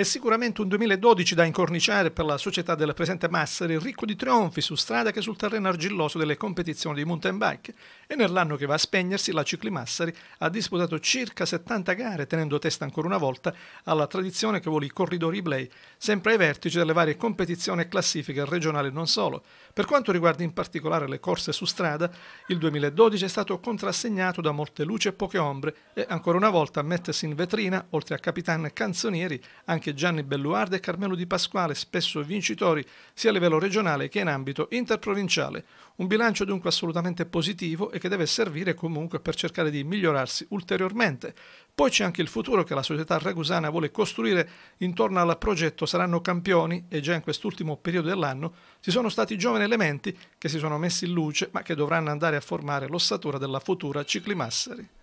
È sicuramente un 2012 da incorniciare per la società del presente Massari, ricco di trionfi su strada che sul terreno argilloso delle competizioni di mountain bike. E nell'anno che va a spegnersi, la Cicli Massari ha disputato circa 70 gare, tenendo testa ancora una volta alla tradizione che vuole i corridori play, sempre ai vertici delle varie competizioni e classifiche regionali non solo. Per quanto riguarda in particolare le corse su strada, il 2012 è stato contrassegnato da molte luci e poche ombre, e ancora una volta a mettersi in vetrina, oltre a Capitan Canzonieri, anche anche Gianni Belluardi e Carmelo Di Pasquale, spesso vincitori sia a livello regionale che in ambito interprovinciale. Un bilancio dunque assolutamente positivo e che deve servire comunque per cercare di migliorarsi ulteriormente. Poi c'è anche il futuro che la società ragusana vuole costruire intorno al progetto Saranno Campioni e già in quest'ultimo periodo dell'anno ci sono stati giovani elementi che si sono messi in luce ma che dovranno andare a formare l'ossatura della futura Ciclimasseri.